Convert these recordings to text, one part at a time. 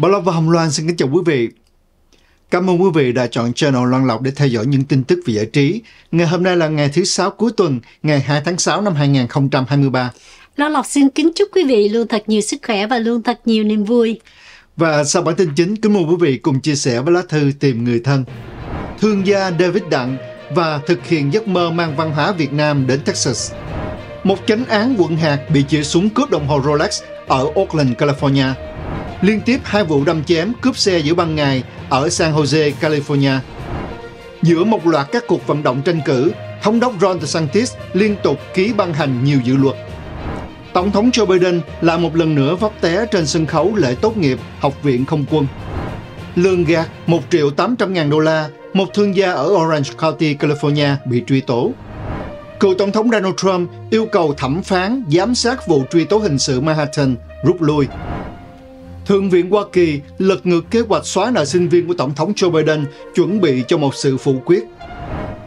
Bảo Lộc và Hồng Loan xin kính chào quý vị. Cảm ơn quý vị đã chọn channel Loan Lộc để theo dõi những tin tức về giải trí. Ngày hôm nay là ngày thứ sáu cuối tuần, ngày 2 tháng 6 năm 2023. Loan Lộc xin kính chúc quý vị luôn thật nhiều sức khỏe và luôn thật nhiều niềm vui. Và sau bản tin chính, kính mời quý vị cùng chia sẻ với lá thư tìm người thân. Thương gia David Đặng và thực hiện giấc mơ mang văn hóa Việt Nam đến Texas. Một chánh án quận hạt bị chĩa súng cướp đồng hồ Rolex ở Oakland, California. Liên tiếp hai vụ đâm chém cướp xe giữa ban ngày ở San Jose, California. Giữa một loạt các cuộc vận động tranh cử, Thống đốc Ron DeSantis liên tục ký ban hành nhiều dự luật. Tổng thống Joe Biden là một lần nữa vấp té trên sân khấu lễ tốt nghiệp Học viện Không quân. Lương gạt 1 triệu 800 ngàn đô la, một thương gia ở Orange County, California bị truy tố cựu Tổng thống Donald Trump yêu cầu thẩm phán giám sát vụ truy tố hình sự Manhattan rút lui. Thượng viện Hoa Kỳ lật ngược kế hoạch xóa nợ sinh viên của Tổng thống Joe Biden chuẩn bị cho một sự phụ quyết.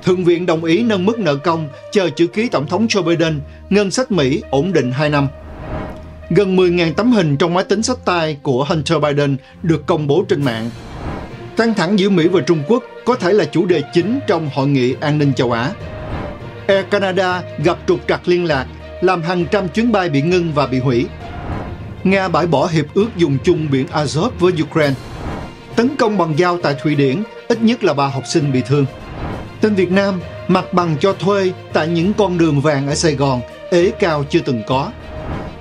Thượng viện đồng ý nâng mức nợ công chờ chữ ký Tổng thống Joe Biden, ngân sách Mỹ ổn định 2 năm. Gần 10.000 tấm hình trong máy tính sách tay của Hunter Biden được công bố trên mạng. Căng thẳng giữa Mỹ và Trung Quốc có thể là chủ đề chính trong Hội nghị An ninh châu Á. Air Canada gặp trục trặc liên lạc, làm hàng trăm chuyến bay bị ngưng và bị hủy. Nga bãi bỏ hiệp ước dùng chung biển Azov với Ukraine. Tấn công bằng dao tại Thụy Điển, ít nhất là ba học sinh bị thương. Tên Việt Nam mặt bằng cho thuê tại những con đường vàng ở Sài Gòn, ế cao chưa từng có.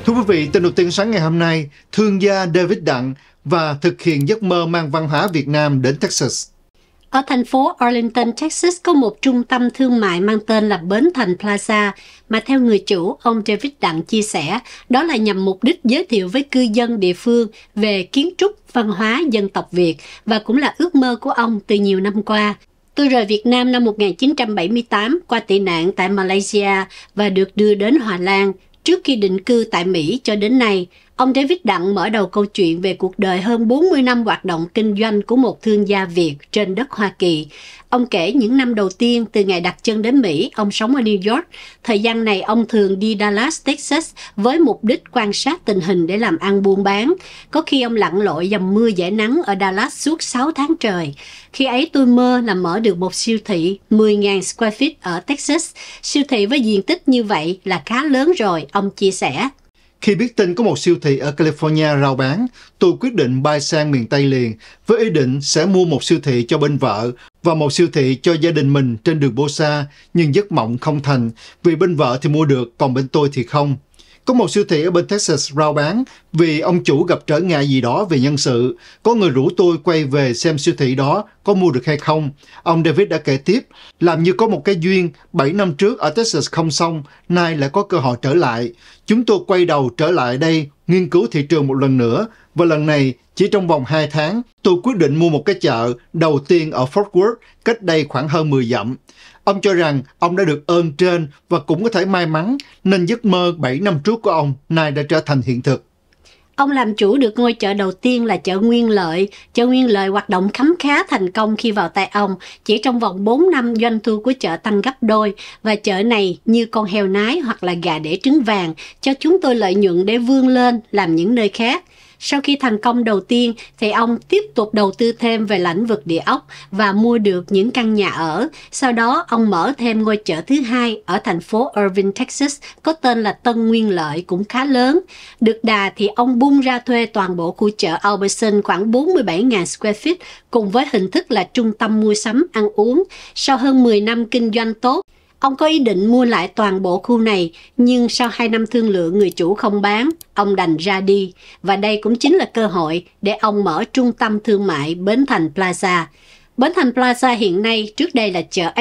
Thưa quý vị, tin đầu tiên sáng ngày hôm nay, thương gia David Đặng và thực hiện giấc mơ mang văn hóa Việt Nam đến Texas. Ở thành phố Arlington, Texas có một trung tâm thương mại mang tên là Bến Thành Plaza mà theo người chủ, ông David Đặng chia sẻ, đó là nhằm mục đích giới thiệu với cư dân địa phương về kiến trúc, văn hóa dân tộc Việt và cũng là ước mơ của ông từ nhiều năm qua. Tôi rời Việt Nam năm 1978 qua tị nạn tại Malaysia và được đưa đến Hòa Lan trước khi định cư tại Mỹ cho đến nay. Ông David Đặng mở đầu câu chuyện về cuộc đời hơn 40 năm hoạt động kinh doanh của một thương gia Việt trên đất Hoa Kỳ. Ông kể những năm đầu tiên từ ngày đặt chân đến Mỹ, ông sống ở New York. Thời gian này ông thường đi Dallas, Texas với mục đích quan sát tình hình để làm ăn buôn bán. Có khi ông lặn lội dầm mưa giải nắng ở Dallas suốt 6 tháng trời. Khi ấy tôi mơ là mở được một siêu thị 10.000 square feet ở Texas. Siêu thị với diện tích như vậy là khá lớn rồi, ông chia sẻ. Khi biết tin có một siêu thị ở California rao bán, tôi quyết định bay sang miền Tây liền với ý định sẽ mua một siêu thị cho bên vợ và một siêu thị cho gia đình mình trên đường Bosa, nhưng giấc mộng không thành vì bên vợ thì mua được còn bên tôi thì không. Có một siêu thị ở bên Texas rao bán vì ông chủ gặp trở ngại gì đó về nhân sự. Có người rủ tôi quay về xem siêu thị đó có mua được hay không. Ông David đã kể tiếp, làm như có một cái duyên, 7 năm trước ở Texas không xong, nay lại có cơ hội trở lại. Chúng tôi quay đầu trở lại đây, nghiên cứu thị trường một lần nữa, và lần này chỉ trong vòng 2 tháng, tôi quyết định mua một cái chợ đầu tiên ở Fort Worth cách đây khoảng hơn 10 dặm. Ông cho rằng ông đã được ơn trên và cũng có thể may mắn nên giấc mơ 7 năm trước của ông nay đã trở thành hiện thực. Ông làm chủ được ngôi chợ đầu tiên là chợ Nguyên Lợi. Chợ Nguyên Lợi hoạt động khấm khá thành công khi vào tay ông. Chỉ trong vòng 4 năm doanh thu của chợ tăng gấp đôi và chợ này như con heo nái hoặc là gà đẻ trứng vàng cho chúng tôi lợi nhuận để vươn lên làm những nơi khác. Sau khi thành công đầu tiên thì ông tiếp tục đầu tư thêm về lãnh vực địa ốc và mua được những căn nhà ở. Sau đó ông mở thêm ngôi chợ thứ hai ở thành phố Irving, Texas có tên là Tân Nguyên Lợi cũng khá lớn. Được đà thì ông bung ra thuê toàn bộ khu chợ Albertson khoảng 47.000 square feet cùng với hình thức là trung tâm mua sắm ăn uống. Sau hơn 10 năm kinh doanh tốt Ông có ý định mua lại toàn bộ khu này, nhưng sau 2 năm thương lượng người chủ không bán, ông đành ra đi. Và đây cũng chính là cơ hội để ông mở trung tâm thương mại Bến Thành Plaza. Bến Thành Plaza hiện nay trước đây là chợ h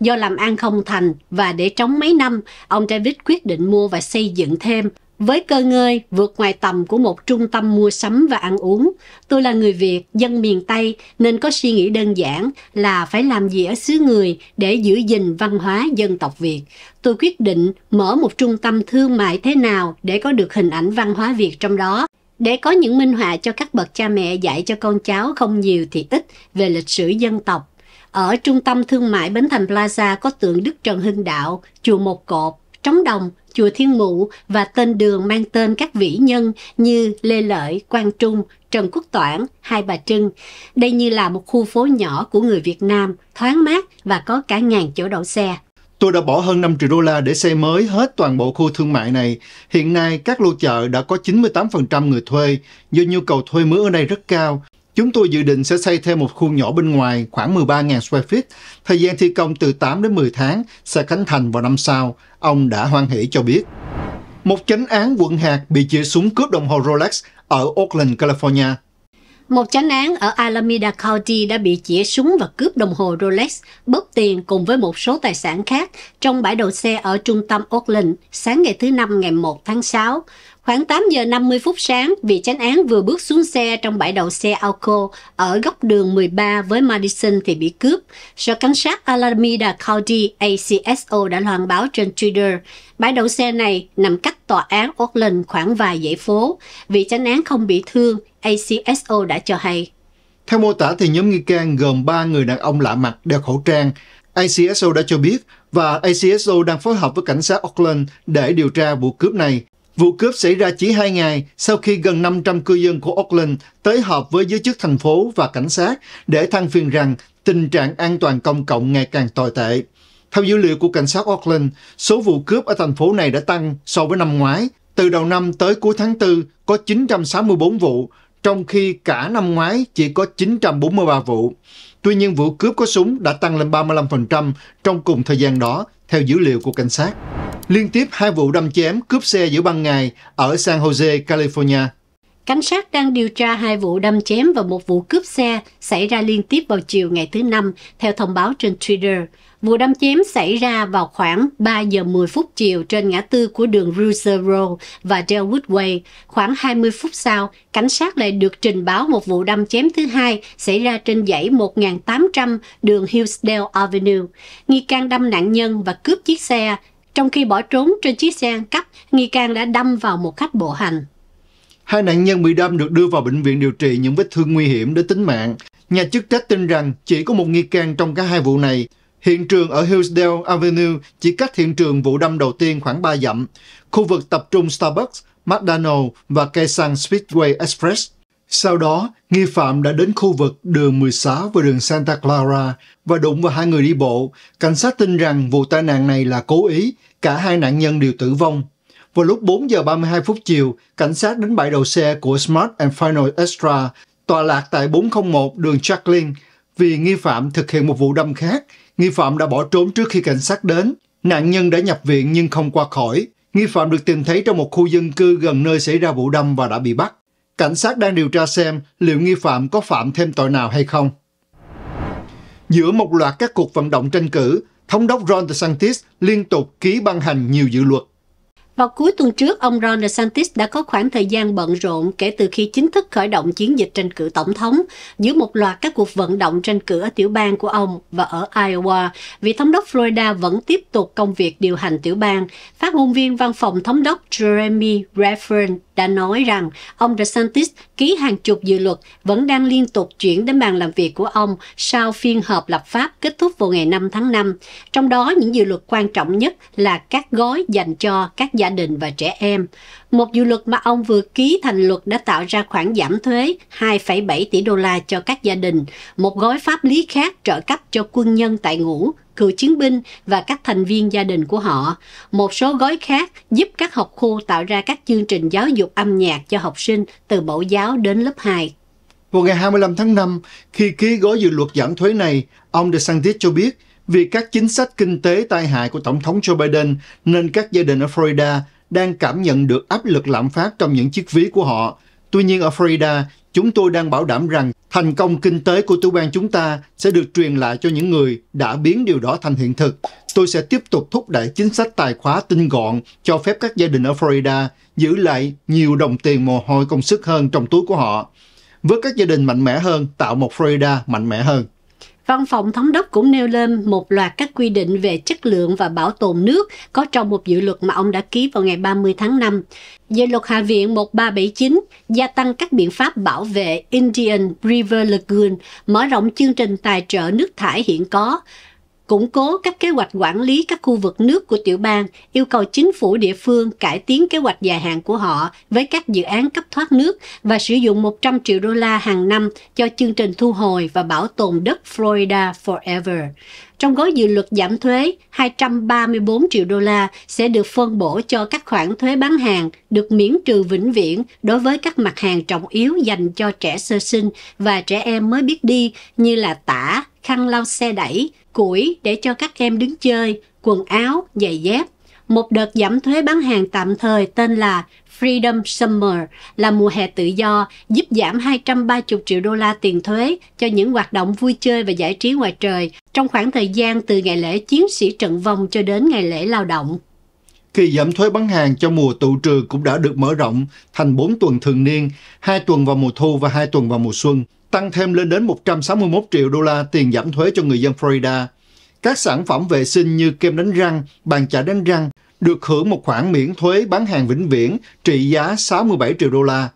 do làm ăn không thành và để trống mấy năm, ông David quyết định mua và xây dựng thêm với cơ ngơi vượt ngoài tầm của một trung tâm mua sắm và ăn uống, tôi là người Việt, dân miền Tây nên có suy nghĩ đơn giản là phải làm gì ở xứ người để giữ gìn văn hóa dân tộc Việt. Tôi quyết định mở một trung tâm thương mại thế nào để có được hình ảnh văn hóa Việt trong đó. Để có những minh họa cho các bậc cha mẹ dạy cho con cháu không nhiều thì ít về lịch sử dân tộc. Ở trung tâm thương mại Bến Thành Plaza có tượng Đức Trần Hưng Đạo, chùa Một Cột, Trống Đồng, Chùa Thiên Mụ và tên đường mang tên các vĩ nhân như Lê Lợi, Quang Trung, Trần Quốc Toản, Hai Bà Trưng. Đây như là một khu phố nhỏ của người Việt Nam, thoáng mát và có cả ngàn chỗ đậu xe. Tôi đã bỏ hơn 5 triệu đô la để xây mới hết toàn bộ khu thương mại này. Hiện nay, các lô chợ đã có 98% người thuê, do nhu cầu thuê mướn ở đây rất cao Chúng tôi dự định sẽ xây thêm một khu nhỏ bên ngoài khoảng 13.000 square feet. Thời gian thi công từ 8 đến 10 tháng sẽ khánh thành vào năm sau, ông đã hoan hỷ cho biết. Một chánh án quận hạt bị chĩa súng cướp đồng hồ Rolex ở Oakland, California. Một chánh án ở Alameda County đã bị chĩa súng và cướp đồng hồ Rolex, bớt tiền cùng với một số tài sản khác trong bãi đậu xe ở trung tâm Oakland sáng ngày thứ Năm ngày 1 tháng 6. Khoảng 8 giờ 50 phút sáng, vị chánh án vừa bước xuống xe trong bãi đậu xe Alco ở góc đường 13 với Madison thì bị cướp. Sở cảnh sát Alameda County ACSO đã loan báo trên Twitter. Bãi đậu xe này nằm cách tòa án Oakland khoảng vài dãy phố. Vị chánh án không bị thương, ACSO đã cho hay. Theo mô tả thì nhóm nghi can gồm 3 người đàn ông lạ mặt đeo khẩu trang. ACSO đã cho biết và ACSO đang phối hợp với cảnh sát Oakland để điều tra vụ cướp này. Vụ cướp xảy ra chỉ hai ngày sau khi gần 500 cư dân của Auckland tới họp với giới chức thành phố và cảnh sát để than phiền rằng tình trạng an toàn công cộng ngày càng tồi tệ. Theo dữ liệu của cảnh sát Auckland, số vụ cướp ở thành phố này đã tăng so với năm ngoái. Từ đầu năm tới cuối tháng 4 có 964 vụ, trong khi cả năm ngoái chỉ có 943 vụ. Tuy nhiên, vụ cướp có súng đã tăng lên 35% trong cùng thời gian đó theo dữ liệu của cảnh sát. Liên tiếp hai vụ đâm chém cướp xe giữa ban ngày ở San Jose, California Cảnh sát đang điều tra hai vụ đâm chém và một vụ cướp xe xảy ra liên tiếp vào chiều ngày thứ Năm, theo thông báo trên Twitter. Vụ đâm chém xảy ra vào khoảng 3 giờ 10 phút chiều trên ngã tư của đường Russell Road và Delwood Way. Khoảng 20 phút sau, cảnh sát lại được trình báo một vụ đâm chém thứ hai xảy ra trên dãy 1800 đường Hillsdale Avenue. Nghi can đâm nạn nhân và cướp chiếc xe. Trong khi bỏ trốn trên chiếc xe ăn cắp, nghi can đã đâm vào một khách bộ hành. Hai nạn nhân bị đâm được đưa vào bệnh viện điều trị những vết thương nguy hiểm đến tính mạng. Nhà chức trách tin rằng chỉ có một nghi can trong cả hai vụ này. Hiện trường ở Hillsdale Avenue chỉ cách hiện trường vụ đâm đầu tiên khoảng 3 dặm. Khu vực tập trung Starbucks, McDonald's và cây xăng Speedway Express. Sau đó, nghi phạm đã đến khu vực đường 16 và đường Santa Clara và đụng vào hai người đi bộ. Cảnh sát tin rằng vụ tai nạn này là cố ý, cả hai nạn nhân đều tử vong. Vào lúc 4 giờ 32 phút chiều, cảnh sát đến bãi đầu xe của Smart and Final Extra tòa lạc tại 401 đường Jacqueline vì nghi phạm thực hiện một vụ đâm khác. Nghi phạm đã bỏ trốn trước khi cảnh sát đến. Nạn nhân đã nhập viện nhưng không qua khỏi. Nghi phạm được tìm thấy trong một khu dân cư gần nơi xảy ra vụ đâm và đã bị bắt. Cảnh sát đang điều tra xem liệu nghi phạm có phạm thêm tội nào hay không. Giữa một loạt các cuộc vận động tranh cử, Thống đốc Ron DeSantis liên tục ký ban hành nhiều dự luật vào cuối tuần trước, ông Ron DeSantis đã có khoảng thời gian bận rộn kể từ khi chính thức khởi động chiến dịch tranh cử tổng thống giữa một loạt các cuộc vận động tranh cử ở tiểu bang của ông và ở Iowa. Vị thống đốc Florida vẫn tiếp tục công việc điều hành tiểu bang. Phát ngôn viên văn phòng thống đốc Jeremy Reffern đã nói rằng ông DeSantis ký hàng chục dự luật vẫn đang liên tục chuyển đến bàn làm việc của ông sau phiên họp lập pháp kết thúc vào ngày 5 tháng 5. Trong đó, những dự luật quan trọng nhất là các gói dành cho các gia gia đình và trẻ em. Một dự luật mà ông vừa ký thành luật đã tạo ra khoản giảm thuế 2,7 tỷ đô la cho các gia đình, một gói pháp lý khác trợ cấp cho quân nhân tại ngũ, cựu chiến binh và các thành viên gia đình của họ. Một số gói khác giúp các học khu tạo ra các chương trình giáo dục âm nhạc cho học sinh từ mẫu giáo đến lớp 2. Vào ngày 25 tháng 5, khi ký gói dự luật giảm thuế này, ông DeSantis cho biết vì các chính sách kinh tế tai hại của Tổng thống Joe Biden nên các gia đình ở Florida đang cảm nhận được áp lực lạm phát trong những chiếc ví của họ. Tuy nhiên ở Florida, chúng tôi đang bảo đảm rằng thành công kinh tế của tiểu bang chúng ta sẽ được truyền lại cho những người đã biến điều đó thành hiện thực. Tôi sẽ tiếp tục thúc đẩy chính sách tài khóa tinh gọn cho phép các gia đình ở Florida giữ lại nhiều đồng tiền mồ hôi công sức hơn trong túi của họ. Với các gia đình mạnh mẽ hơn, tạo một Florida mạnh mẽ hơn. Văn phòng thống đốc cũng nêu lên một loạt các quy định về chất lượng và bảo tồn nước có trong một dự luật mà ông đã ký vào ngày 30 tháng 5. Dự luật Hạ viện 1379 gia tăng các biện pháp bảo vệ Indian River Lagoon, mở rộng chương trình tài trợ nước thải hiện có, củng cố các kế hoạch quản lý các khu vực nước của tiểu bang, yêu cầu chính phủ địa phương cải tiến kế hoạch dài hạn của họ với các dự án cấp thoát nước và sử dụng 100 triệu đô la hàng năm cho chương trình thu hồi và bảo tồn đất Florida Forever. Trong gói dự luật giảm thuế, 234 triệu đô la sẽ được phân bổ cho các khoản thuế bán hàng được miễn trừ vĩnh viễn đối với các mặt hàng trọng yếu dành cho trẻ sơ sinh và trẻ em mới biết đi như là tả, khăn lau xe đẩy, củi để cho các em đứng chơi, quần áo, giày dép. Một đợt giảm thuế bán hàng tạm thời tên là Freedom Summer là mùa hè tự do giúp giảm 230 triệu đô la tiền thuế cho những hoạt động vui chơi và giải trí ngoài trời trong khoảng thời gian từ ngày lễ chiến sĩ trận vong cho đến ngày lễ lao động. Kỳ giảm thuế bán hàng cho mùa tụ trừ cũng đã được mở rộng thành 4 tuần thường niên, 2 tuần vào mùa thu và 2 tuần vào mùa xuân, tăng thêm lên đến 161 triệu đô la tiền giảm thuế cho người dân Florida. Các sản phẩm vệ sinh như kem đánh răng, bàn chải đánh răng được hưởng một khoản miễn thuế bán hàng vĩnh viễn trị giá 67 triệu đô la.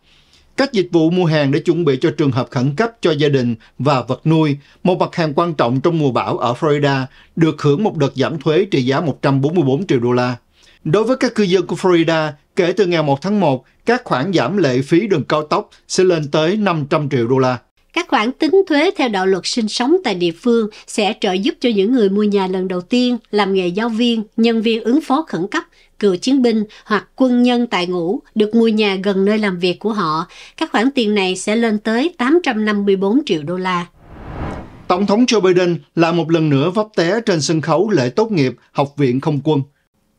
Các dịch vụ mua hàng để chuẩn bị cho trường hợp khẩn cấp cho gia đình và vật nuôi, một mặt hàng quan trọng trong mùa bão ở Florida, được hưởng một đợt giảm thuế trị giá 144 triệu đô la. Đối với các cư dân của Florida, kể từ ngày 1 tháng 1, các khoản giảm lệ phí đường cao tốc sẽ lên tới 500 triệu đô la. Các khoản tính thuế theo đạo luật sinh sống tại địa phương sẽ trợ giúp cho những người mua nhà lần đầu tiên, làm nghề giáo viên, nhân viên ứng phó khẩn cấp, cựu chiến binh hoặc quân nhân tại ngũ được mua nhà gần nơi làm việc của họ. Các khoản tiền này sẽ lên tới 854 triệu đô la. Tổng thống Joe Biden lại một lần nữa vấp té trên sân khấu lễ tốt nghiệp Học viện Không quân –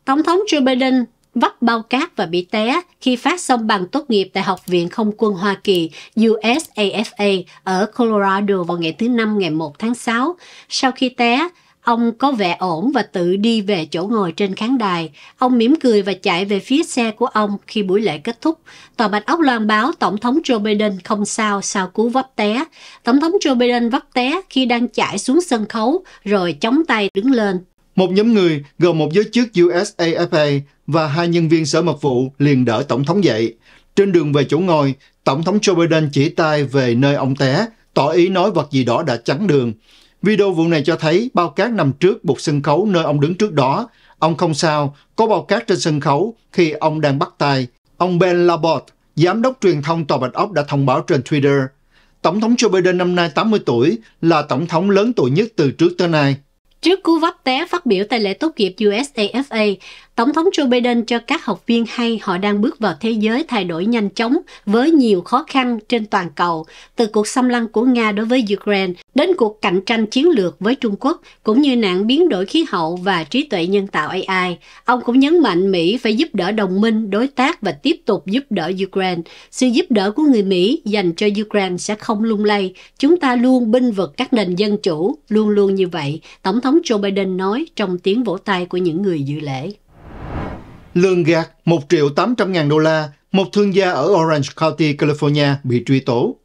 Tổng thống Joe Biden vấp bao cát và bị té khi phát xong bằng tốt nghiệp tại Học viện Không quân Hoa Kỳ USAFA ở Colorado vào ngày thứ Năm ngày 1 tháng 6. Sau khi té, Ông có vẻ ổn và tự đi về chỗ ngồi trên khán đài. Ông mỉm cười và chạy về phía xe của ông khi buổi lễ kết thúc. Tòa Bạch Ốc loan báo Tổng thống Joe Biden không sao sau cú vấp té. Tổng thống Joe Biden vấp té khi đang chạy xuống sân khấu rồi chống tay đứng lên một nhóm người gồm một giới chức USAFA và hai nhân viên sở mật vụ liền đỡ Tổng thống dậy. Trên đường về chỗ ngồi, Tổng thống Joe Biden chỉ tay về nơi ông té, tỏ ý nói vật gì đó đã chắn đường. Video vụ này cho thấy bao cát nằm trước một sân khấu nơi ông đứng trước đó. Ông không sao, có bao cát trên sân khấu khi ông đang bắt tay. Ông Ben Labort, giám đốc truyền thông Tòa Bạch Ốc đã thông báo trên Twitter. Tổng thống Joe Biden năm nay 80 tuổi là tổng thống lớn tuổi nhất từ trước tới nay. Trước cú vấp té phát biểu tại lễ tốt nghiệp USAFA, Tổng thống Joe Biden cho các học viên hay họ đang bước vào thế giới thay đổi nhanh chóng với nhiều khó khăn trên toàn cầu, từ cuộc xâm lăng của Nga đối với Ukraine đến cuộc cạnh tranh chiến lược với Trung Quốc, cũng như nạn biến đổi khí hậu và trí tuệ nhân tạo AI. Ông cũng nhấn mạnh Mỹ phải giúp đỡ đồng minh, đối tác và tiếp tục giúp đỡ Ukraine. Sự giúp đỡ của người Mỹ dành cho Ukraine sẽ không lung lay. Chúng ta luôn binh vực các nền dân chủ, luôn luôn như vậy, Tổng thống Joe Biden nói trong tiếng vỗ tay của những người dự lễ lường gạt 1 triệu 800 ngàn đô la, một thương gia ở Orange County, California bị truy tố.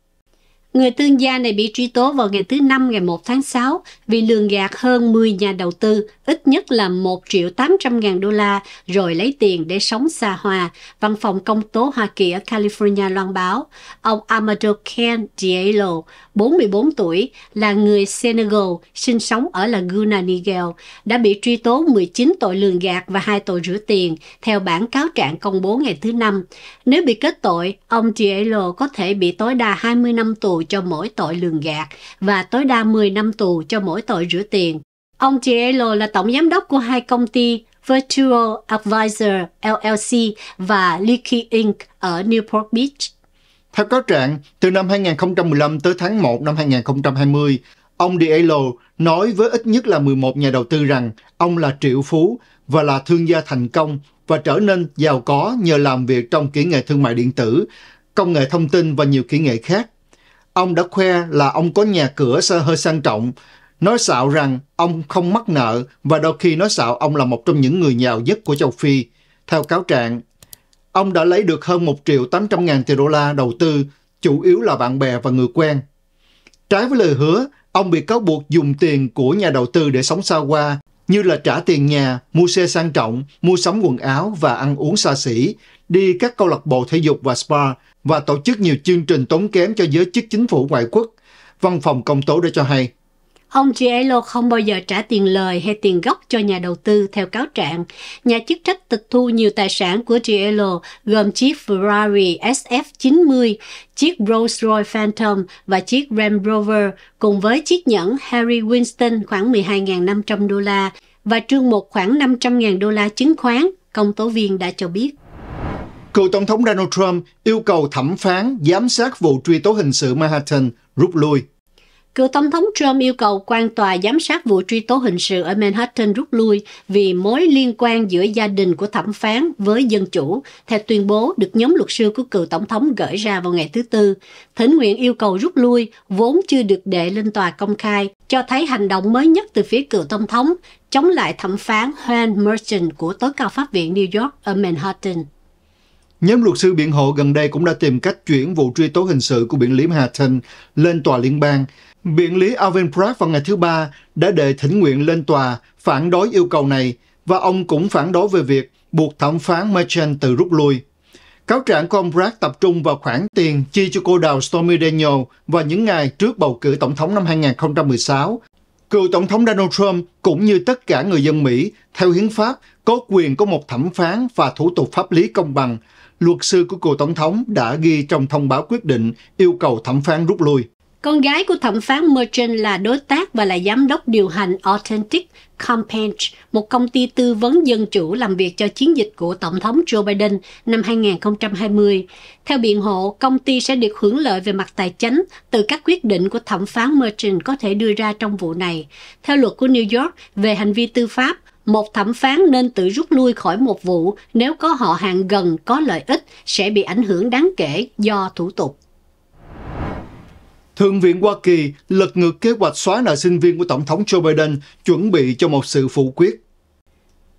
Người thương gia này bị truy tố vào ngày thứ Năm ngày 1 tháng 6 vì lường gạt hơn 10 nhà đầu tư, ít nhất là 1 triệu 800 ngàn đô la, rồi lấy tiền để sống xa hoa, văn phòng công tố Hoa Kỳ ở California loan báo. Ông Amador Ken Diallo, 44 tuổi, là người Senegal, sinh sống ở Laguna Niguel, đã bị truy tố 19 tội lường gạt và hai tội rửa tiền, theo bản cáo trạng công bố ngày thứ Năm. Nếu bị kết tội, ông Diallo có thể bị tối đa 20 năm tù cho mỗi tội lường gạt và tối đa 10 năm tù cho mỗi tội rửa tiền. Ông Diallo là tổng giám đốc của hai công ty Virtual Advisor LLC và Leaky Inc. ở Newport Beach, theo cáo trạng, từ năm 2015 tới tháng 1 năm 2020, ông Diallo nói với ít nhất là 11 nhà đầu tư rằng ông là triệu phú và là thương gia thành công và trở nên giàu có nhờ làm việc trong kỹ nghệ thương mại điện tử, công nghệ thông tin và nhiều kỹ nghệ khác. Ông đã khoe là ông có nhà cửa sơ hơi sang trọng, nói xạo rằng ông không mắc nợ và đôi khi nói xạo ông là một trong những người giàu nhất của châu Phi. Theo cáo trạng, Ông đã lấy được hơn 1 triệu 800 ngàn tỷ đô la đầu tư, chủ yếu là bạn bè và người quen. Trái với lời hứa, ông bị cáo buộc dùng tiền của nhà đầu tư để sống xa hoa, như là trả tiền nhà, mua xe sang trọng, mua sắm quần áo và ăn uống xa xỉ, đi các câu lạc bộ thể dục và spa và tổ chức nhiều chương trình tốn kém cho giới chức chính phủ ngoại quốc. Văn phòng công tố đã cho hay. Ông Giello không bao giờ trả tiền lời hay tiền gốc cho nhà đầu tư theo cáo trạng. Nhà chức trách tịch thu nhiều tài sản của Giello gồm chiếc Ferrari SF90, chiếc Rolls-Royce Phantom và chiếc Range Rover cùng với chiếc nhẫn Harry Winston khoảng 12.500 đô la và trương một khoảng 500.000 đô la chứng khoán, công tố viên đã cho biết. Cựu Tổng thống Donald Trump yêu cầu thẩm phán giám sát vụ truy tố hình sự Manhattan rút lui Cựu Tổng thống Trump yêu cầu quan tòa giám sát vụ truy tố hình sự ở Manhattan rút lui vì mối liên quan giữa gia đình của thẩm phán với dân chủ, theo tuyên bố được nhóm luật sư của cựu Tổng thống gửi ra vào ngày thứ Tư. Thỉnh nguyện yêu cầu rút lui vốn chưa được đệ lên tòa công khai, cho thấy hành động mới nhất từ phía cựu Tổng thống chống lại thẩm phán Juan Merchant của Tối cao Pháp viện New York ở Manhattan. Nhóm luật sư biện hộ gần đây cũng đã tìm cách chuyển vụ truy tố hình sự của biển Liễm Hà Thành lên tòa liên bang Biện lý Alvin Bragg vào ngày thứ Ba đã đệ thỉnh nguyện lên tòa phản đối yêu cầu này và ông cũng phản đối về việc buộc thẩm phán Merchant tự rút lui. Cáo trạng của ông Bragg tập trung vào khoản tiền chi cho cô đào Stormy Daniel vào những ngày trước bầu cử tổng thống năm 2016. Cựu tổng thống Donald Trump cũng như tất cả người dân Mỹ, theo hiến pháp, có quyền có một thẩm phán và thủ tục pháp lý công bằng. Luật sư của cựu tổng thống đã ghi trong thông báo quyết định yêu cầu thẩm phán rút lui. Con gái của thẩm phán Merchant là đối tác và là giám đốc điều hành Authentic Campaign, một công ty tư vấn dân chủ làm việc cho chiến dịch của Tổng thống Joe Biden năm 2020. Theo biện hộ, công ty sẽ được hưởng lợi về mặt tài chính từ các quyết định của thẩm phán Merchant có thể đưa ra trong vụ này. Theo luật của New York về hành vi tư pháp, một thẩm phán nên tự rút lui khỏi một vụ nếu có họ hàng gần có lợi ích sẽ bị ảnh hưởng đáng kể do thủ tục. Thượng viện Hoa Kỳ lật ngược kế hoạch xóa nợ sinh viên của Tổng thống Joe Biden chuẩn bị cho một sự phụ quyết.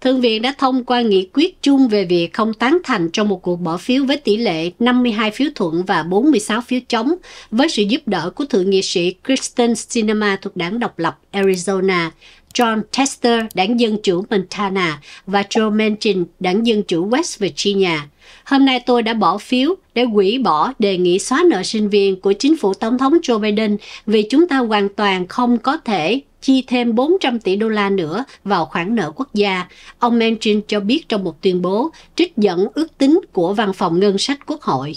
Thượng viện đã thông qua nghị quyết chung về việc không tán thành trong một cuộc bỏ phiếu với tỷ lệ 52 phiếu thuận và 46 phiếu chống với sự giúp đỡ của Thượng nghị sĩ Kristen Sinema thuộc đảng độc lập Arizona, John Tester, đảng Dân chủ Montana và Joe Manchin, đảng Dân chủ West Virginia. Hôm nay tôi đã bỏ phiếu để hủy bỏ đề nghị xóa nợ sinh viên của chính phủ Tổng thống Joe Biden vì chúng ta hoàn toàn không có thể chi thêm 400 tỷ đô la nữa vào khoản nợ quốc gia. Ông Manchin cho biết trong một tuyên bố trích dẫn ước tính của Văn phòng Ngân sách Quốc hội.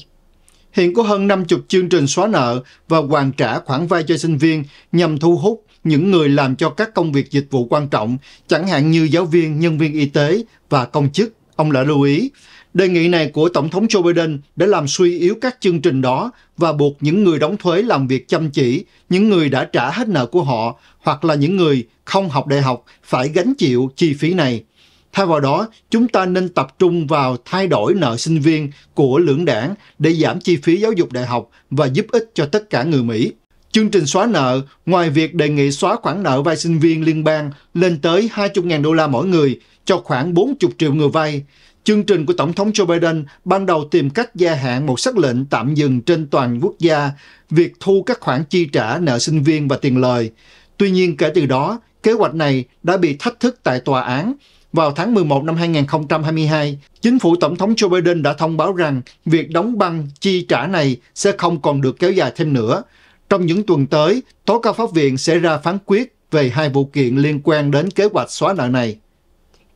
Hiện có hơn 50 chương trình xóa nợ và hoàn trả khoản vay cho sinh viên nhằm thu hút những người làm cho các công việc dịch vụ quan trọng, chẳng hạn như giáo viên, nhân viên y tế và công chức, ông đã lưu ý. Đề nghị này của Tổng thống Joe Biden đã làm suy yếu các chương trình đó và buộc những người đóng thuế làm việc chăm chỉ, những người đã trả hết nợ của họ hoặc là những người không học đại học phải gánh chịu chi phí này. Thay vào đó, chúng ta nên tập trung vào thay đổi nợ sinh viên của lưỡng đảng để giảm chi phí giáo dục đại học và giúp ích cho tất cả người Mỹ. Chương trình xóa nợ, ngoài việc đề nghị xóa khoản nợ vay sinh viên liên bang lên tới 20.000 đô la mỗi người cho khoảng 40 triệu người vay, Chương trình của Tổng thống Joe Biden ban đầu tìm cách gia hạn một sắc lệnh tạm dừng trên toàn quốc gia việc thu các khoản chi trả nợ sinh viên và tiền lời. Tuy nhiên kể từ đó, kế hoạch này đã bị thách thức tại tòa án. Vào tháng 11 năm 2022, chính phủ Tổng thống Joe Biden đã thông báo rằng việc đóng băng chi trả này sẽ không còn được kéo dài thêm nữa. Trong những tuần tới, tố cao pháp viện sẽ ra phán quyết về hai vụ kiện liên quan đến kế hoạch xóa nợ này.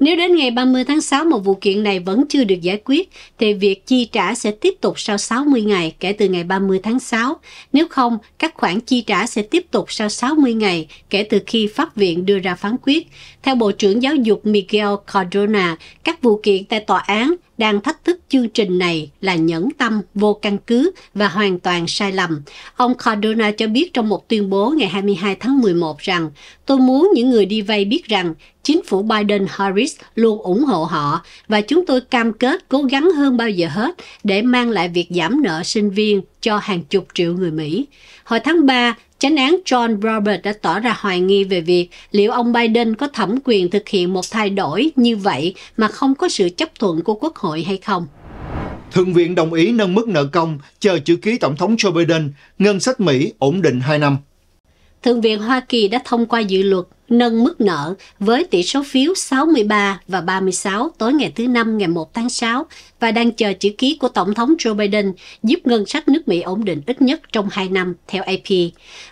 Nếu đến ngày 30 tháng 6 mà vụ kiện này vẫn chưa được giải quyết, thì việc chi trả sẽ tiếp tục sau 60 ngày kể từ ngày 30 tháng 6. Nếu không, các khoản chi trả sẽ tiếp tục sau 60 ngày kể từ khi pháp viện đưa ra phán quyết. Theo Bộ trưởng Giáo dục Miguel Cardona, các vụ kiện tại tòa án đang thách thức chương trình này là nhẫn tâm, vô căn cứ và hoàn toàn sai lầm. Ông Cardona cho biết trong một tuyên bố ngày 22 tháng 11 rằng Tôi muốn những người đi vay biết rằng chính phủ Biden-Harris luôn ủng hộ họ và chúng tôi cam kết cố gắng hơn bao giờ hết để mang lại việc giảm nợ sinh viên cho hàng chục triệu người Mỹ. Hồi tháng 3, Chánh án John Roberts đã tỏ ra hoài nghi về việc liệu ông Biden có thẩm quyền thực hiện một thay đổi như vậy mà không có sự chấp thuận của Quốc hội hay không. Thượng viện đồng ý nâng mức nợ công chờ chữ ký Tổng thống Joe Biden, ngân sách Mỹ ổn định 2 năm. Thượng viện Hoa Kỳ đã thông qua dự luật nâng mức nợ với tỷ số phiếu 63 và 36 tối ngày thứ Năm ngày 1 tháng 6 và đang chờ chữ ký của Tổng thống Joe Biden giúp ngân sách nước Mỹ ổn định ít nhất trong 2 năm, theo AP.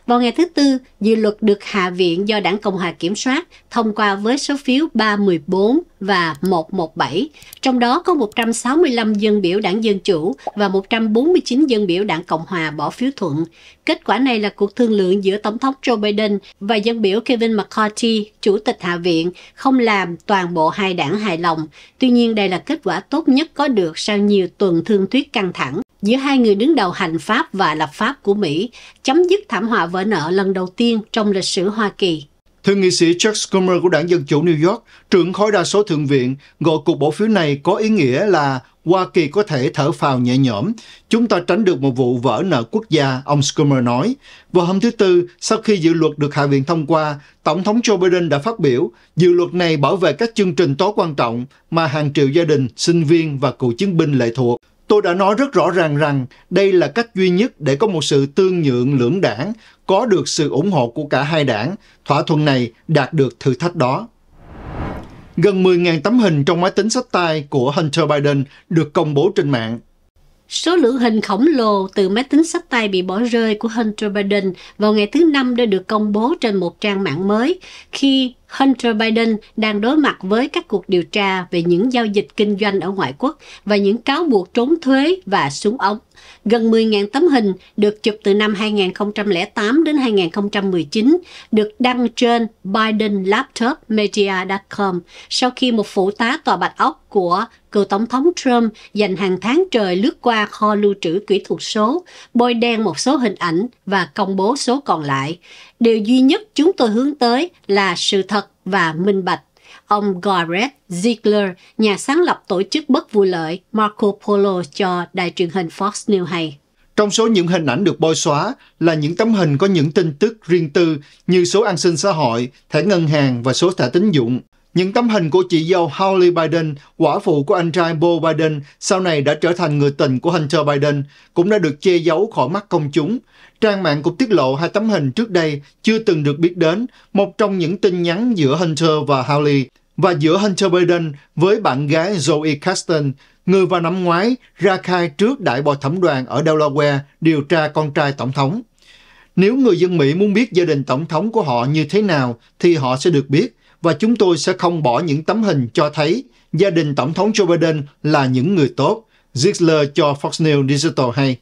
Vào ngày thứ Tư, dự luật được Hạ viện do đảng Cộng hòa kiểm soát thông qua với số phiếu 314 và 117, trong đó có 165 dân biểu đảng Dân Chủ và 149 dân biểu đảng Cộng Hòa bỏ phiếu thuận. Kết quả này là cuộc thương lượng giữa Tổng thống Joe Biden và dân biểu Kevin McCarthy, Chủ tịch Hạ viện, không làm toàn bộ hai đảng hài lòng. Tuy nhiên, đây là kết quả tốt nhất có được được sau nhiều tuần thương thuyết căng thẳng giữa hai người đứng đầu hành pháp và lập pháp của Mỹ, chấm dứt thảm họa vỡ nợ lần đầu tiên trong lịch sử Hoa Kỳ. Thượng nghị sĩ Chuck Schumer của đảng Dân Chủ New York, trưởng khối đa số Thượng viện, gọi cuộc bỏ phiếu này có ý nghĩa là Hoa Kỳ có thể thở phào nhẹ nhõm. Chúng ta tránh được một vụ vỡ nợ quốc gia, ông Schumer nói. Vào hôm thứ Tư, sau khi dự luật được Hạ viện thông qua, Tổng thống Joe Biden đã phát biểu dự luật này bảo vệ các chương trình tối quan trọng mà hàng triệu gia đình, sinh viên và cựu chiến binh lệ thuộc. Tôi đã nói rất rõ ràng rằng đây là cách duy nhất để có một sự tương nhượng lưỡng đảng, có được sự ủng hộ của cả hai đảng. Thỏa thuận này đạt được thử thách đó. Gần 10.000 tấm hình trong máy tính sách tay của Hunter Biden được công bố trên mạng Số lượng hình khổng lồ từ máy tính sách tay bị bỏ rơi của Hunter Biden vào ngày thứ Năm đã được công bố trên một trang mạng mới khi Hunter Biden đang đối mặt với các cuộc điều tra về những giao dịch kinh doanh ở ngoại quốc và những cáo buộc trốn thuế và súng ống. Gần 10.000 tấm hình được chụp từ năm 2008 đến 2019 được đăng trên BidenLaptopMedia.com sau khi một phụ tá tòa Bạch Ốc của cựu tổng thống Trump dành hàng tháng trời lướt qua kho lưu trữ kỹ thuật số, bôi đen một số hình ảnh và công bố số còn lại. Điều duy nhất chúng tôi hướng tới là sự thật và minh bạch Ông Garrett Ziegler, nhà sáng lập tổ chức bất vụ lợi Marco Polo cho đài truyền hình Fox News hay. Trong số những hình ảnh được bôi xóa là những tấm hình có những tin tức riêng tư như số an sinh xã hội, thẻ ngân hàng và số thẻ tín dụng. Những tấm hình của chị dâu Holly Biden, quả phụ của anh trai Beau Biden, sau này đã trở thành người tình của Hunter Biden, cũng đã được che giấu khỏi mắt công chúng. Trang mạng cũng tiết lộ hai tấm hình trước đây chưa từng được biết đến, một trong những tin nhắn giữa Hunter và Holly và giữa Hunter Biden với bạn gái Zoe Caston, người vào năm ngoái ra khai trước đại bồi thẩm đoàn ở Delaware điều tra con trai tổng thống. Nếu người dân Mỹ muốn biết gia đình tổng thống của họ như thế nào thì họ sẽ được biết và chúng tôi sẽ không bỏ những tấm hình cho thấy gia đình Tổng thống Joe Biden là những người tốt, Ziegler cho Fox News Digital hay.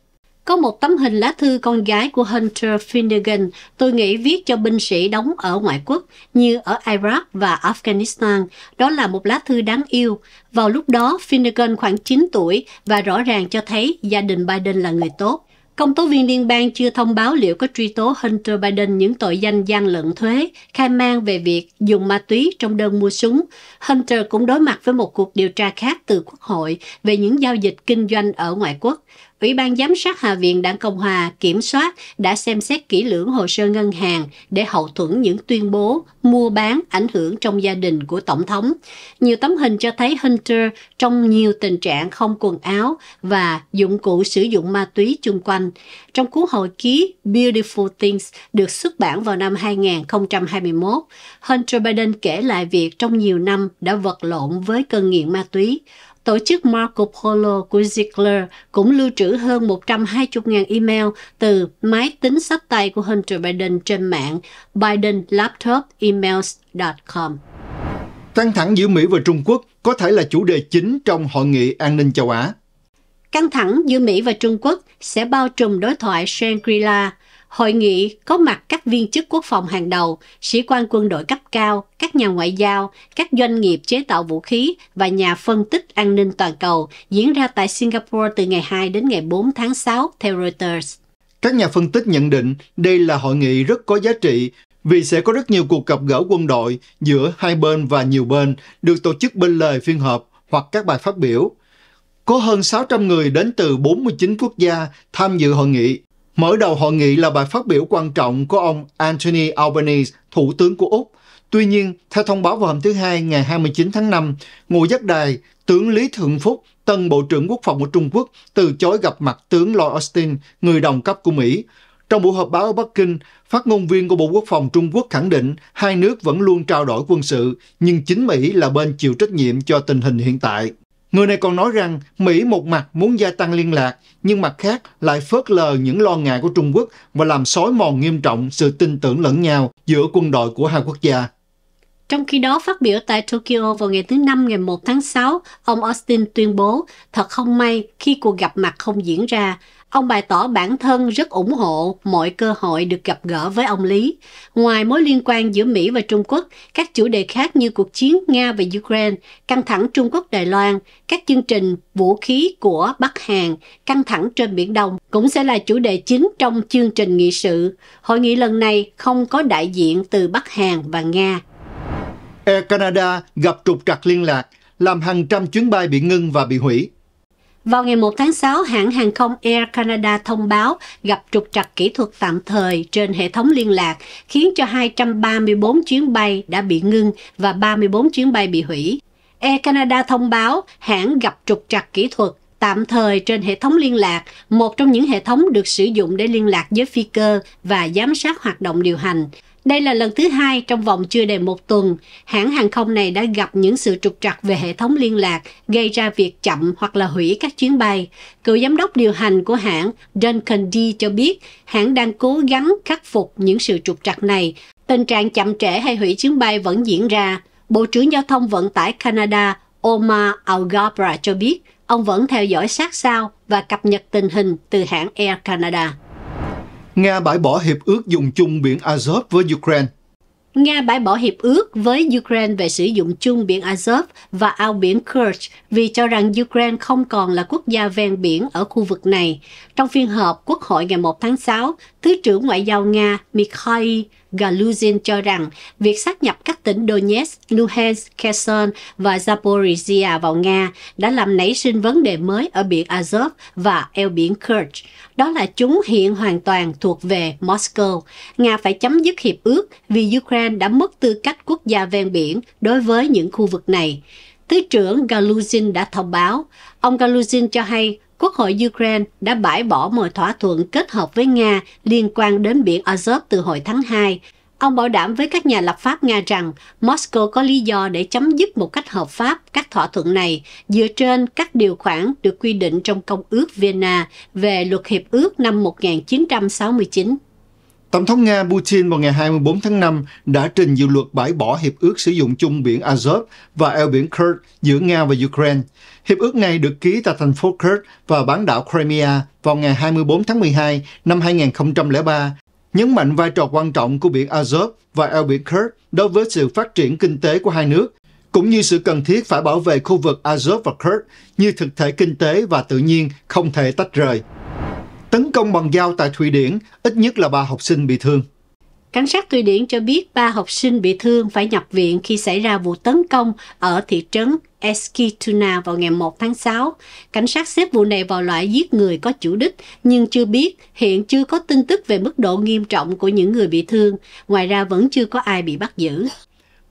Có một tấm hình lá thư con gái của Hunter Finnegan tôi nghĩ viết cho binh sĩ đóng ở ngoại quốc như ở Iraq và Afghanistan. Đó là một lá thư đáng yêu. Vào lúc đó, Finnegan khoảng 9 tuổi và rõ ràng cho thấy gia đình Biden là người tốt. Công tố viên liên bang chưa thông báo liệu có truy tố Hunter Biden những tội danh gian lận thuế, khai man về việc dùng ma túy trong đơn mua súng. Hunter cũng đối mặt với một cuộc điều tra khác từ Quốc hội về những giao dịch kinh doanh ở ngoại quốc. Ủy ban giám sát Hạ viện Đảng Cộng Hòa kiểm soát đã xem xét kỹ lưỡng hồ sơ ngân hàng để hậu thuẫn những tuyên bố mua bán ảnh hưởng trong gia đình của Tổng thống. Nhiều tấm hình cho thấy Hunter trong nhiều tình trạng không quần áo và dụng cụ sử dụng ma túy chung quanh. Trong cuốn hồi ký Beautiful Things được xuất bản vào năm 2021, Hunter Biden kể lại việc trong nhiều năm đã vật lộn với cơn nghiện ma túy tổ chức Marco Polo của Ziegler cũng lưu trữ hơn 120.000 email từ máy tính sách tay của Hunter Biden trên mạng bidenlaptopemails.com. Căng thẳng giữa Mỹ và Trung Quốc có thể là chủ đề chính trong hội nghị an ninh châu Á. Căng thẳng giữa Mỹ và Trung Quốc sẽ bao trùm đối thoại Shangri-La – Hội nghị có mặt các viên chức quốc phòng hàng đầu, sĩ quan quân đội cấp cao, các nhà ngoại giao, các doanh nghiệp chế tạo vũ khí và nhà phân tích an ninh toàn cầu diễn ra tại Singapore từ ngày 2 đến ngày 4 tháng 6 theo Reuters. Các nhà phân tích nhận định đây là hội nghị rất có giá trị vì sẽ có rất nhiều cuộc gặp gỡ quân đội giữa hai bên và nhiều bên được tổ chức bên lề phiên họp hoặc các bài phát biểu. Có hơn 600 người đến từ 49 quốc gia tham dự hội nghị Mở đầu hội nghị là bài phát biểu quan trọng của ông Anthony Albanese, Thủ tướng của Úc. Tuy nhiên, theo thông báo vào hôm thứ Hai ngày 29 tháng 5, Ngô Giác Đài, tướng Lý Thượng Phúc, tân Bộ trưởng Quốc phòng của Trung Quốc, từ chối gặp mặt tướng Lloyd Austin, người đồng cấp của Mỹ. Trong buổi họp báo ở Bắc Kinh, phát ngôn viên của Bộ Quốc phòng Trung Quốc khẳng định hai nước vẫn luôn trao đổi quân sự, nhưng chính Mỹ là bên chịu trách nhiệm cho tình hình hiện tại. Người này còn nói rằng Mỹ một mặt muốn gia tăng liên lạc, nhưng mặt khác lại phớt lờ những lo ngại của Trung Quốc và làm xói mòn nghiêm trọng sự tin tưởng lẫn nhau giữa quân đội của hai quốc gia. Trong khi đó, phát biểu tại Tokyo vào ngày thứ Năm ngày 1 tháng 6, ông Austin tuyên bố thật không may khi cuộc gặp mặt không diễn ra, Ông bày tỏ bản thân rất ủng hộ mọi cơ hội được gặp gỡ với ông Lý. Ngoài mối liên quan giữa Mỹ và Trung Quốc, các chủ đề khác như cuộc chiến Nga và Ukraine, căng thẳng Trung Quốc-Đài Loan, các chương trình vũ khí của Bắc Hàn, căng thẳng trên Biển Đông cũng sẽ là chủ đề chính trong chương trình nghị sự. Hội nghị lần này không có đại diện từ Bắc Hàn và Nga. Air Canada gặp trục trặc liên lạc, làm hàng trăm chuyến bay bị ngưng và bị hủy. Vào ngày 1 tháng 6, hãng hàng không Air Canada thông báo gặp trục trặc kỹ thuật tạm thời trên hệ thống liên lạc, khiến cho 234 chuyến bay đã bị ngưng và 34 chuyến bay bị hủy. Air Canada thông báo hãng gặp trục trặc kỹ thuật tạm thời trên hệ thống liên lạc, một trong những hệ thống được sử dụng để liên lạc với phi cơ và giám sát hoạt động điều hành. Đây là lần thứ hai trong vòng chưa đầy một tuần, hãng hàng không này đã gặp những sự trục trặc về hệ thống liên lạc, gây ra việc chậm hoặc là hủy các chuyến bay. Cựu giám đốc điều hành của hãng Duncan D cho biết hãng đang cố gắng khắc phục những sự trục trặc này. Tình trạng chậm trễ hay hủy chuyến bay vẫn diễn ra. Bộ trưởng Giao thông Vận tải Canada Omar Algabra cho biết ông vẫn theo dõi sát sao và cập nhật tình hình từ hãng Air Canada. Nga bãi bỏ hiệp ước dùng chung biển Azov với Ukraine. Nga bãi bỏ hiệp ước với Ukraine về sử dụng chung biển Azov và ao biển Kerch vì cho rằng Ukraine không còn là quốc gia ven biển ở khu vực này. Trong phiên họp Quốc hội ngày 1 tháng 6, Thứ trưởng Ngoại giao Nga Mikhail Galuzin cho rằng việc sát nhập các tỉnh Donetsk, Luhansk, Kherson và Zaporizhia vào Nga đã làm nảy sinh vấn đề mới ở biển Azov và eo biển Kerch. Đó là chúng hiện hoàn toàn thuộc về Moscow. Nga phải chấm dứt hiệp ước vì Ukraine đã mất tư cách quốc gia ven biển đối với những khu vực này. Thứ trưởng Galuzin đã thông báo. Ông Galuzin cho hay Quốc hội Ukraine đã bãi bỏ mọi thỏa thuận kết hợp với Nga liên quan đến biển Azov từ hồi tháng 2. Ông bảo đảm với các nhà lập pháp Nga rằng Moscow có lý do để chấm dứt một cách hợp pháp các thỏa thuận này dựa trên các điều khoản được quy định trong Công ước Vienna về Luật Hiệp ước năm 1969. Tổng thống Nga Putin vào ngày 24 tháng 5 đã trình dự luật bãi bỏ Hiệp ước sử dụng chung biển Azov và eo biển Kerch giữa Nga và Ukraine. Hiệp ước này được ký tại thành phố Kerch và bán đảo Crimea vào ngày 24 tháng 12 năm 2003, nhấn mạnh vai trò quan trọng của biển Azov và eo biển Kerch đối với sự phát triển kinh tế của hai nước, cũng như sự cần thiết phải bảo vệ khu vực Azov và Kerch như thực thể kinh tế và tự nhiên không thể tách rời. Tấn công bằng dao tại Thụy Điển, ít nhất là ba học sinh bị thương. Cảnh sát Thụy Điển cho biết ba học sinh bị thương phải nhập viện khi xảy ra vụ tấn công ở thị trấn Eskituna vào ngày 1 tháng 6. Cảnh sát xếp vụ này vào loại giết người có chủ đích, nhưng chưa biết hiện chưa có tin tức về mức độ nghiêm trọng của những người bị thương. Ngoài ra vẫn chưa có ai bị bắt giữ.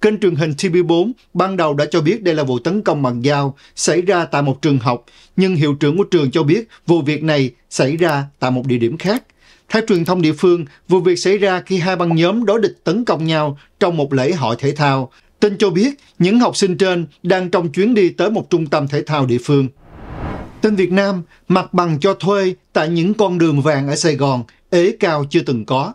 Kênh truyền hình TV4 ban đầu đã cho biết đây là vụ tấn công bằng dao xảy ra tại một trường học, nhưng hiệu trưởng của trường cho biết vụ việc này xảy ra tại một địa điểm khác. Theo truyền thông địa phương, vụ việc xảy ra khi hai băng nhóm đối địch tấn công nhau trong một lễ hội thể thao. Tin cho biết những học sinh trên đang trong chuyến đi tới một trung tâm thể thao địa phương. Tin Việt Nam mặt bằng cho thuê tại những con đường vàng ở Sài Gòn ế cao chưa từng có.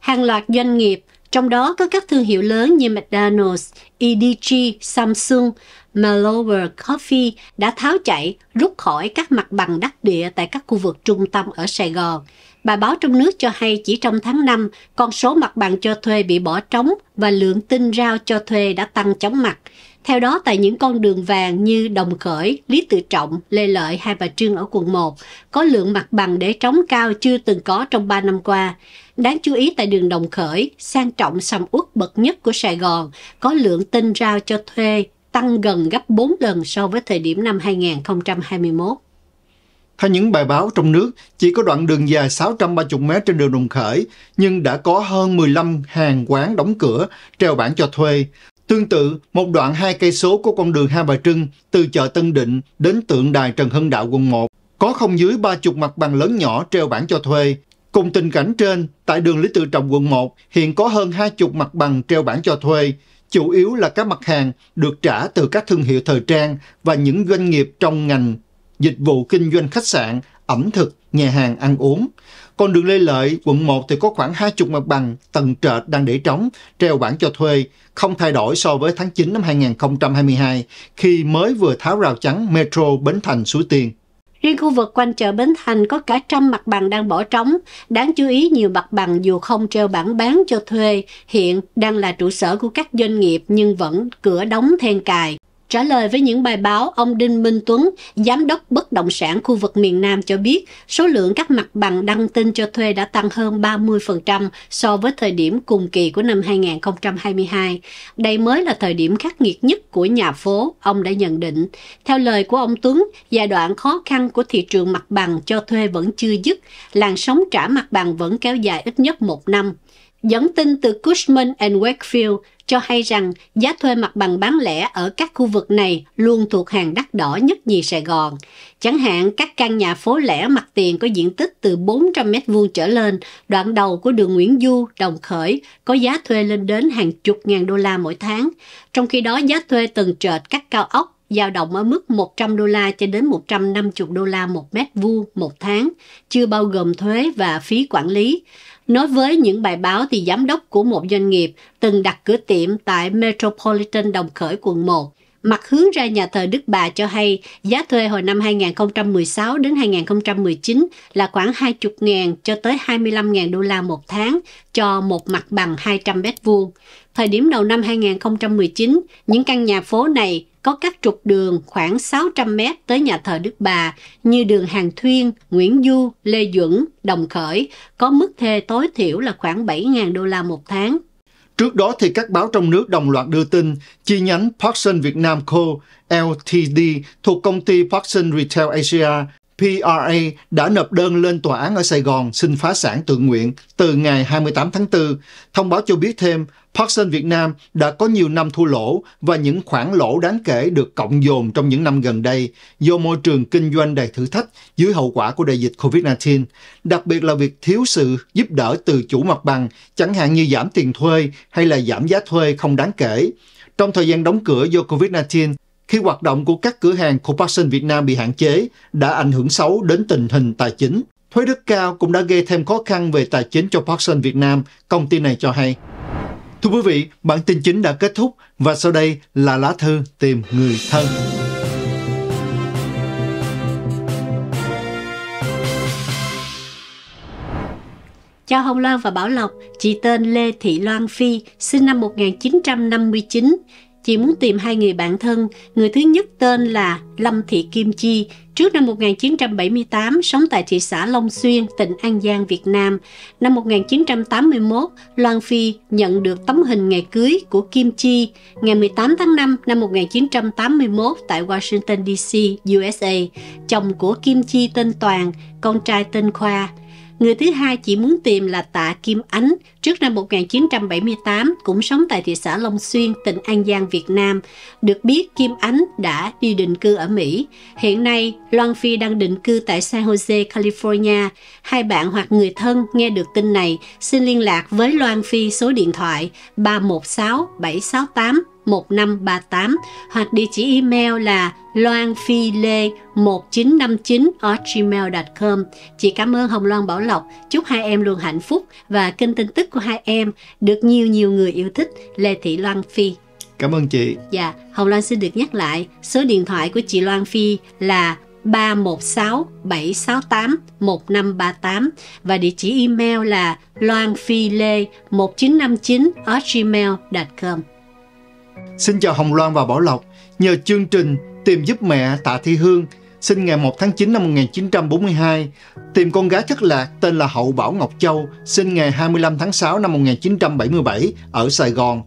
Hàng loạt doanh nghiệp trong đó có các thương hiệu lớn như McDonald's, EDG, Samsung, Malover Coffee đã tháo chạy, rút khỏi các mặt bằng đắc địa tại các khu vực trung tâm ở Sài Gòn. Bài báo trong nước cho hay chỉ trong tháng 5, con số mặt bằng cho thuê bị bỏ trống và lượng tin rao cho thuê đã tăng chóng mặt. Theo đó, tại những con đường vàng như Đồng Khởi, Lý Tự Trọng, Lê Lợi, Hai Bà Trưng ở quận 1, có lượng mặt bằng để trống cao chưa từng có trong 3 năm qua. Đáng chú ý tại đường Đồng Khởi, sang trọng sầm uất bậc nhất của Sài Gòn, có lượng tin rao cho thuê tăng gần gấp 4 lần so với thời điểm năm 2021. Theo những bài báo trong nước, chỉ có đoạn đường dài 630 m trên đường Đồng Khởi, nhưng đã có hơn 15 hàng quán đóng cửa, treo bảng cho thuê. Tương tự, một đoạn hai cây số của con đường Hai Bà Trưng từ chợ Tân Định đến tượng đài Trần Hưng Đạo quận 1 có không dưới 30 mặt bằng lớn nhỏ treo bảng cho thuê. Cùng tình cảnh trên, tại đường Lý Tự Trọng quận 1 hiện có hơn 20 mặt bằng treo bảng cho thuê, chủ yếu là các mặt hàng được trả từ các thương hiệu thời trang và những doanh nghiệp trong ngành dịch vụ kinh doanh khách sạn, ẩm thực, nhà hàng ăn uống. Còn đường Lê Lợi, quận 1 thì có khoảng 20 mặt bằng tầng trệt đang để trống, treo bảng cho thuê, không thay đổi so với tháng 9 năm 2022 khi mới vừa tháo rào chắn Metro Bến Thành Suối Tiên. Riêng khu vực quanh chợ Bến Thành có cả trăm mặt bằng đang bỏ trống. Đáng chú ý nhiều mặt bằng dù không treo bảng bán cho thuê, hiện đang là trụ sở của các doanh nghiệp nhưng vẫn cửa đóng then cài. Trả lời với những bài báo, ông Đinh Minh Tuấn, giám đốc bất động sản khu vực miền Nam cho biết số lượng các mặt bằng đăng tin cho thuê đã tăng hơn 30% so với thời điểm cùng kỳ của năm 2022. Đây mới là thời điểm khắc nghiệt nhất của nhà phố, ông đã nhận định. Theo lời của ông Tuấn, giai đoạn khó khăn của thị trường mặt bằng cho thuê vẫn chưa dứt, làn sóng trả mặt bằng vẫn kéo dài ít nhất một năm Dẫn tin từ Cushman and Wakefield cho hay rằng giá thuê mặt bằng bán lẻ ở các khu vực này luôn thuộc hàng đắt đỏ nhất nhì Sài Gòn. Chẳng hạn các căn nhà phố lẻ mặt tiền có diện tích từ 400 mét vuông trở lên, đoạn đầu của đường Nguyễn Du, Đồng Khởi có giá thuê lên đến hàng chục ngàn đô la mỗi tháng. Trong khi đó giá thuê tầng trệt các cao ốc dao động ở mức 100 đô la cho đến 150 đô la một mét vuông một tháng, chưa bao gồm thuế và phí quản lý. Nói với những bài báo thì giám đốc của một doanh nghiệp từng đặt cửa tiệm tại Metropolitan Đồng Khởi quận 1 Mặt hướng ra nhà thờ Đức Bà cho hay giá thuê hồi năm 2016 đến 2019 là khoảng 20.000 cho tới 25.000 đô la một tháng cho một mặt bằng 200 mét vuông. Thời điểm đầu năm 2019, những căn nhà phố này có các trục đường khoảng 600 mét tới nhà thờ Đức Bà như đường Hàng Thuyên, Nguyễn Du, Lê Duẩn, Đồng Khởi có mức thuê tối thiểu là khoảng 7.000 đô la một tháng Trước đó thì các báo trong nước đồng loạt đưa tin chi nhánh Parkson Việt Nam Co. LTD thuộc công ty Parkson Retail Asia PRA đã nộp đơn lên tòa án ở Sài Gòn xin phá sản tự nguyện từ ngày 28 tháng 4. Thông báo cho biết thêm, Paxson Việt Nam đã có nhiều năm thua lỗ và những khoản lỗ đáng kể được cộng dồn trong những năm gần đây do môi trường kinh doanh đầy thử thách dưới hậu quả của đại dịch COVID-19, đặc biệt là việc thiếu sự giúp đỡ từ chủ mặt bằng, chẳng hạn như giảm tiền thuê hay là giảm giá thuê không đáng kể. Trong thời gian đóng cửa do COVID-19, khi hoạt động của các cửa hàng của Paxson Việt Nam bị hạn chế đã ảnh hưởng xấu đến tình hình tài chính. Thuế đất cao cũng đã gây thêm khó khăn về tài chính cho Paxson Việt Nam, công ty này cho hay. Thưa quý vị, bản tin chính đã kết thúc và sau đây là lá thư tìm người thân. Chào Hồng Loan và Bảo Lộc, chị tên Lê Thị Loan Phi, sinh năm 1959, Chị muốn tìm hai người bạn thân, người thứ nhất tên là Lâm Thị Kim Chi, trước năm 1978 sống tại thị xã Long Xuyên, tỉnh An Giang, Việt Nam. Năm 1981, Loan Phi nhận được tấm hình ngày cưới của Kim Chi ngày 18 tháng 5 năm 1981 tại Washington DC, USA. Chồng của Kim Chi tên Toàn, con trai tên Khoa – Người thứ hai chỉ muốn tìm là Tạ Kim Ánh, trước năm 1978 cũng sống tại thị xã Long Xuyên, tỉnh An Giang, Việt Nam. Được biết Kim Ánh đã đi định cư ở Mỹ. Hiện nay, Loan Phi đang định cư tại San Jose, California. Hai bạn hoặc người thân nghe được tin này xin liên lạc với Loan Phi số điện thoại 316 768 1538 hoặc địa chỉ email là Loan Phi Lê 1959 ở gmail.com. Chị cảm ơn Hồng Loan Bảo Lộc, chúc hai em luôn hạnh phúc và kênh tin tức của hai em được nhiều nhiều người yêu thích. Lê Thị Loan Phi. Cảm ơn chị. Dạ, Hồng Loan xin được nhắc lại, số điện thoại của chị Loan Phi là 316 768 1538 và địa chỉ email là loan phi loanphilê 1959 gmail.com. Xin chào Hồng Loan và Bảo Lộc. Nhờ chương trình tìm giúp mẹ Tạ Thị Hương, sinh ngày 1 tháng 9 năm 1942, tìm con gái thất lạc tên là Hậu Bảo Ngọc Châu, sinh ngày 25 tháng 6 năm 1977 ở Sài Gòn.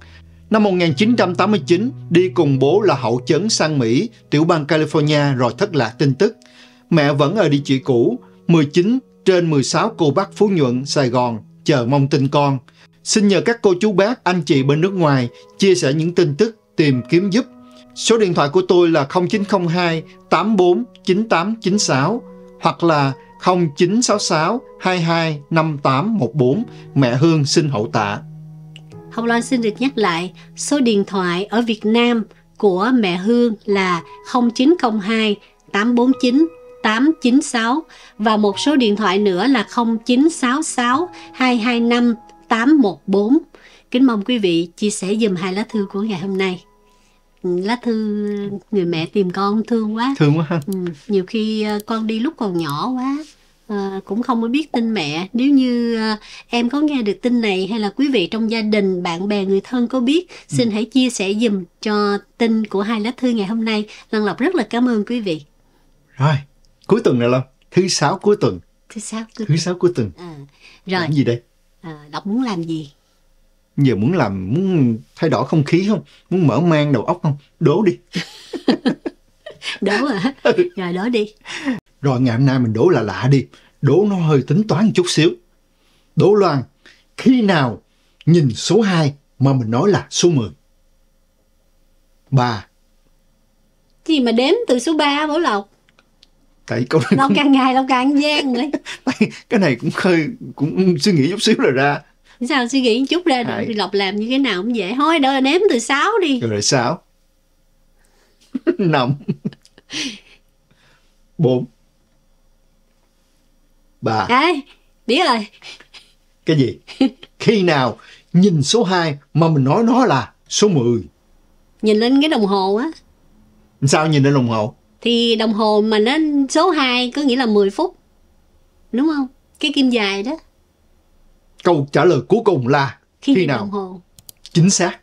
Năm 1989, đi cùng bố là Hậu Chấn sang Mỹ, tiểu bang California rồi thất lạc tin tức. Mẹ vẫn ở địa chỉ cũ, 19 trên 16 cô bác Phú Nhuận, Sài Gòn, chờ mong tin con. Xin nhờ các cô chú bác, anh chị bên nước ngoài chia sẻ những tin tức tìm kiếm giúp Số điện thoại của tôi là 0902 84 9896 hoặc là 0966 22 5814. Mẹ Hương xin hậu tạ. Hồng Loan xin được nhắc lại, số điện thoại ở Việt Nam của mẹ Hương là 0902 849 896 và một số điện thoại nữa là 0966 225 814. Kính mong quý vị chia sẻ dùm hai lá thư của ngày hôm nay lá thư người mẹ tìm con thương quá thương quá ừ, nhiều khi ờ, con đi lúc còn nhỏ quá À, cũng không có biết tin mẹ nếu như à, em có nghe được tin này hay là quý vị trong gia đình bạn bè người thân có biết ừ. xin ừ. hãy chia sẻ dùm cho tin của hai lá thư ngày hôm nay Lần lọc rất là cảm ơn quý vị rồi cuối tuần này long thứ sáu cuối tuần thứ sáu cuối thứ sáu cuối tuần à, rồi làm gì đây à, đọc muốn làm gì giờ muốn làm muốn thay đổi không khí không muốn mở mang đầu óc không đố đi đố à ừ. rồi đố đi rồi ngày hôm nay mình đố là lạ đi đố nó hơi tính toán một chút xíu đố loan khi nào nhìn số 2 mà mình nói là số 10 ba gì mà đếm từ số 3 Bảo Lộc tại câu này lâu cũng... càng ngày lâu càng gian rồi cái này cũng hơi cũng suy nghĩ chút xíu là ra sao suy nghĩ chút ra được thì lộc làm như thế nào cũng dễ thôi đợi ném từ sáu đi rồi sáu năm bốn ba ê đĩa ơi cái gì khi nào nhìn số 2 mà mình nói nó là số 10 nhìn lên cái đồng hồ á sao nhìn lên đồng hồ thì đồng hồ mà nó số 2 có nghĩa là 10 phút đúng không cái kim dài đó câu trả lời cuối cùng là khi, khi nào đồng hồ. chính xác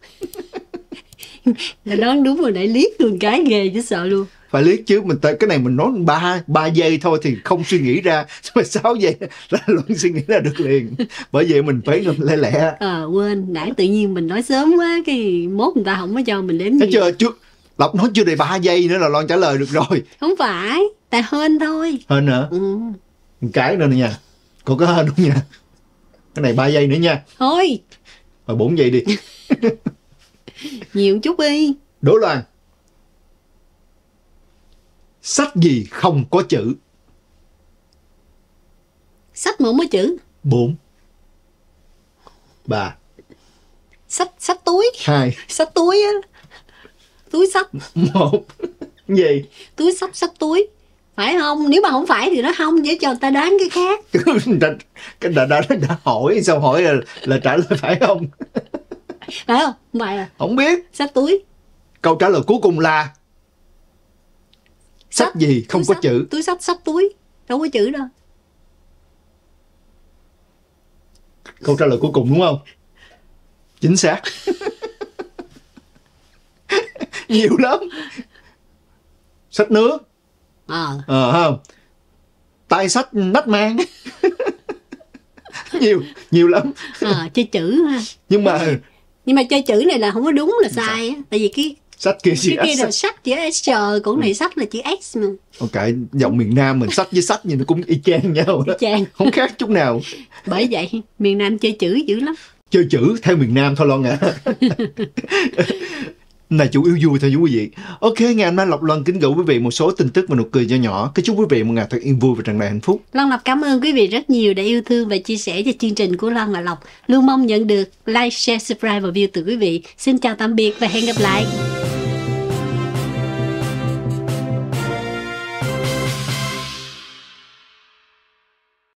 là nói đúng rồi nãy liếc luôn cái ghê chứ sợ luôn phải liếc chứ mình tới cái này mình nói ba ba giây thôi thì không suy nghĩ ra mà sáu giây là luôn suy nghĩ ra được liền bởi vậy mình phải lẹ lẹ ờ à, quên nãy tự nhiên mình nói sớm quá cái mốt người ta không có cho mình đếm gì chưa trước lộc nói chưa đầy ba giây nữa là loan trả lời được rồi không phải tại hên thôi hên hả ừ. cái nữa nha nha có cái đúng không nha cái này 3 giây nữa nha thôi rồi 4 giây đi nhiều chút đi đỗ loan sách gì không có chữ sách mà không có chữ bốn ba sách sách túi hai sách túi á túi sách một gì túi sách sách túi phải không nếu mà không phải thì nó không để cho người ta đoán cái khác cái đã, đã, đã hỏi xong hỏi là, là trả lời phải không phải không phải à? không biết sách túi câu trả lời cuối cùng là sách, sách gì không có sách, chữ túi sách sách túi đâu có chữ đâu câu trả lời cuối cùng đúng không chính xác nhiều lắm sách nước ờ à. à, không tay sách nách mang nhiều nhiều lắm à, chơi chữ ha nhưng mà ờ, nhưng mà chơi chữ này là không có đúng là sai á tại vì cái sách kia chữ cái kia là sách chữ s cũng này ừ. sách là chữ x mà ok giọng miền nam mình sách với sách thì nó cũng y chang nhau đó. Y chang. không khác chút nào bởi vậy miền nam chơi chữ dữ lắm chơi chữ theo miền nam thôi lo ngại. À. là chủ yếu vui thôi quý vị ok ngày hôm nay lộc lần kính gửi quý vị một số tin tức và nụ cười nhỏ nhỏ kính chúc quý vị một ngày thật yên vui và tràn đầy hạnh phúc lan lộc cảm ơn quý vị rất nhiều đã yêu thương và chia sẻ cho chương trình của lan và lộc luôn mong nhận được like share subscribe và view từ quý vị xin chào tạm biệt và hẹn gặp lại